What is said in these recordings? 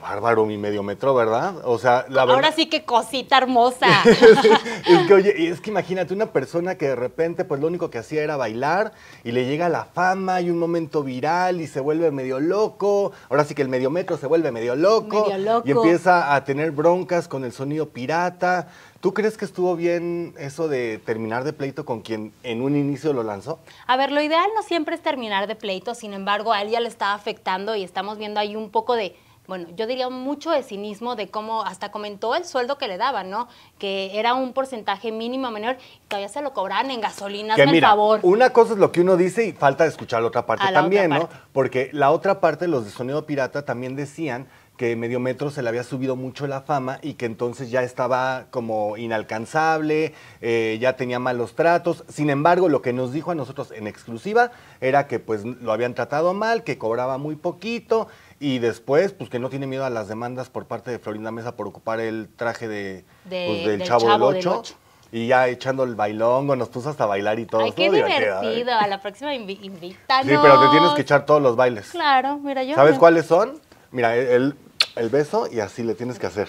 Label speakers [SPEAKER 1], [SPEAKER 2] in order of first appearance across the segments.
[SPEAKER 1] bárbaro mi medio metro, ¿verdad? O sea, la verdad. Ahora
[SPEAKER 2] sí que cosita hermosa.
[SPEAKER 1] es que, oye, es que imagínate una persona que de repente, pues lo único que hacía era bailar y le llega la fama y un momento viral y se vuelve medio loco. Ahora sí que el medio metro se vuelve medio loco. Y empieza a tener broncas con el sonido pirata. ¿Tú crees que estuvo bien eso de terminar de pleito con quien en un inicio lo lanzó?
[SPEAKER 2] A ver, lo ideal no siempre es terminar de pleito, sin embargo, a él ya le estaba afectando y estamos viendo ahí un poco de bueno, yo diría mucho de cinismo de cómo hasta comentó el sueldo que le daban, ¿no? Que era un porcentaje mínimo menor y todavía se lo cobraban en gasolina, que mira, favor.
[SPEAKER 1] Una cosa es lo que uno dice y falta escuchar la otra parte también, ¿no? Porque la otra parte, los de Sonido Pirata, también decían que medio metro se le había subido mucho la fama y que entonces ya estaba como inalcanzable, eh, ya tenía malos tratos. Sin embargo, lo que nos dijo a nosotros en exclusiva era que pues lo habían tratado mal, que cobraba muy poquito y después pues que no tiene miedo a las demandas por parte de Florinda Mesa por ocupar el traje de,
[SPEAKER 2] pues, del, Chavo, del ocho
[SPEAKER 1] Y ya echando el bailongo, nos puso hasta bailar y todo. Ay, qué ¿eh? divertido.
[SPEAKER 2] A la próxima invítanos. Sí, pero te tienes que echar
[SPEAKER 1] todos los bailes.
[SPEAKER 2] Claro, mira yo. ¿Sabes cuáles son?
[SPEAKER 1] Mira, él e-, el beso y así le tienes que hacer.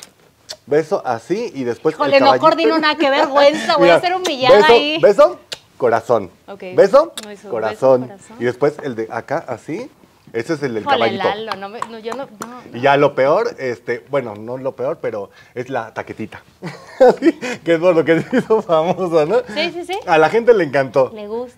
[SPEAKER 1] Beso así y después. Híjole, el no coordino nada,
[SPEAKER 2] qué vergüenza, voy a ser humillada ahí. Beso,
[SPEAKER 1] corazón. Ok. Beso, corazón. Y después el de acá, así. Ese es el del Híjole, caballito.
[SPEAKER 2] no yo no, y
[SPEAKER 1] ya lo peor, este, bueno, no lo peor, pero es la taquetita. que es por lo que se hizo famoso, ¿no? Sí, sí, sí. A la gente le encantó.
[SPEAKER 2] Le gusta.